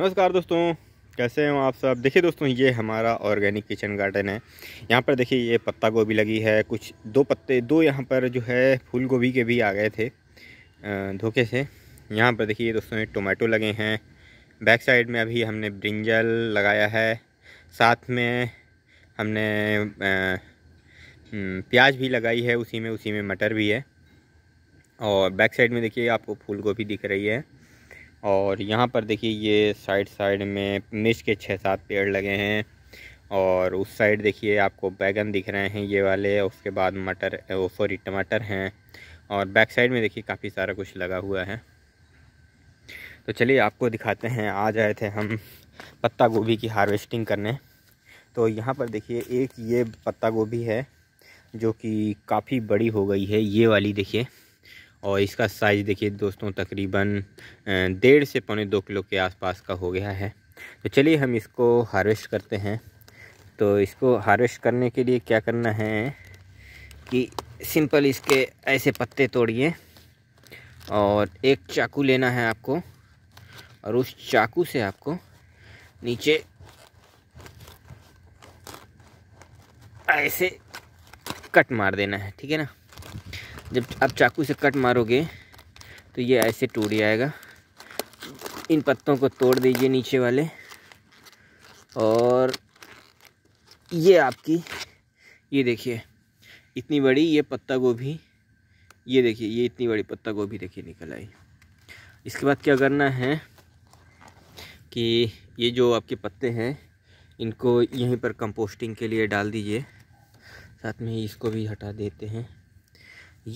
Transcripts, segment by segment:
नमस्कार दोस्तों कैसे हैं आप सब देखिए दोस्तों ये हमारा ऑर्गेनिक किचन गार्डन है यहाँ पर देखिए ये पत्ता गोभी लगी है कुछ दो पत्ते दो यहाँ पर जो है फूल गोभी के भी आ गए थे धोखे से यहाँ पर देखिए दोस्तों ये टोमेटो लगे हैं बैक साइड में अभी हमने ब्रिंजल लगाया है साथ में हमने हम्म, प्याज भी लगाई है उसी में उसी में मटर भी है और बैक साइड में देखिए आपको फूल गोभी दिख रही है और यहाँ पर देखिए ये साइड साइड में मिर्च के छः सात पेड़ लगे हैं और उस साइड देखिए आपको बैगन दिख रहे हैं ये वाले उसके बाद मटर सॉरी टमाटर हैं और बैक साइड में देखिए काफ़ी सारा कुछ लगा हुआ है तो चलिए आपको दिखाते हैं आ जाए थे हम पत्ता गोभी की हार्वेस्टिंग करने तो यहाँ पर देखिए एक ये पत्ता गोभी है जो कि काफ़ी बड़ी हो गई है ये वाली देखिए और इसका साइज़ देखिए दोस्तों तकरीबन डेढ़ से पौने दो किलो के आसपास का हो गया है तो चलिए हम इसको हार्वेस्ट करते हैं तो इसको हार्वेस्ट करने के लिए क्या करना है कि सिंपल इसके ऐसे पत्ते तोड़िए और एक चाकू लेना है आपको और उस चाकू से आपको नीचे ऐसे कट मार देना है ठीक है ना जब आप चाकू से कट मारोगे तो ये ऐसे टूट जाएगा इन पत्तों को तोड़ दीजिए नीचे वाले और ये आपकी ये देखिए इतनी बड़ी ये पत्ता गोभी ये देखिए ये इतनी बड़ी पत्ता गोभी देखिए निकल आई इसके बाद क्या करना है कि ये जो आपके पत्ते हैं इनको यहीं पर कंपोस्टिंग के लिए डाल दीजिए साथ में इसको भी हटा देते हैं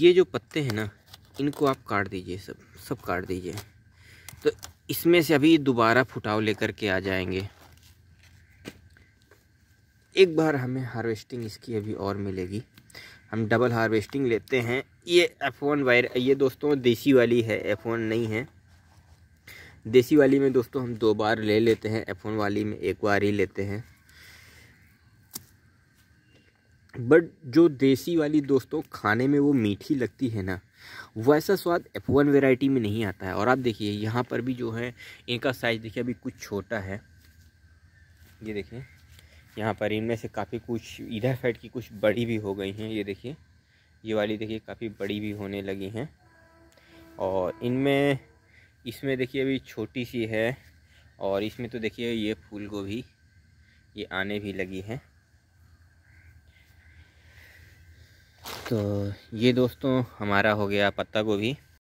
ये जो पत्ते हैं ना इनको आप काट दीजिए सब सब काट दीजिए तो इसमें से अभी दोबारा फुटाव लेकर के आ जाएंगे एक बार हमें हार्वेस्टिंग इसकी अभी और मिलेगी हम डबल हार्वेस्टिंग लेते हैं ये एफ़ वन वायर ये दोस्तों देसी वाली है एफ़ वन नहीं है देसी वाली में दोस्तों हम दो बार ले लेते हैं एफ़ वन वाली में एक बार ही लेते हैं बट जो देसी वाली दोस्तों खाने में वो मीठी लगती है ना वैसा स्वाद एफवन वेराइटी में नहीं आता है और आप देखिए यहाँ पर भी जो है इनका साइज़ देखिए अभी कुछ छोटा है ये देखिए यहाँ पर इनमें से काफ़ी कुछ इधर साइड की कुछ बड़ी भी हो गई हैं ये देखिए ये वाली देखिए काफ़ी बड़ी भी होने लगी हैं और इनमें इसमें देखिए अभी छोटी सी है और इसमें तो देखिए ये फूल गोभी ये आने भी लगी है तो ये दोस्तों हमारा हो गया पत्ता गोभी